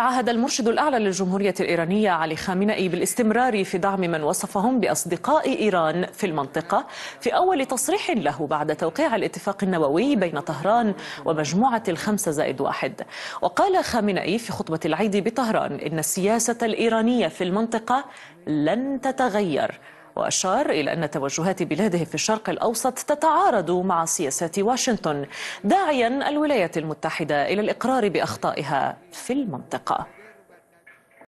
تعهد المرشد الأعلى للجمهورية الإيرانية علي خامنئي بالاستمرار في دعم من وصفهم بأصدقاء إيران في المنطقة في أول تصريح له بعد توقيع الاتفاق النووي بين طهران ومجموعة الخمسة زائد واحد وقال خامنئي في خطبة العيد بطهران إن السياسة الإيرانية في المنطقة لن تتغير وأشار إلى أن توجهات بلاده في الشرق الأوسط تتعارض مع سياسات واشنطن داعيا الولايات المتحدة إلى الإقرار بأخطائها في المنطقة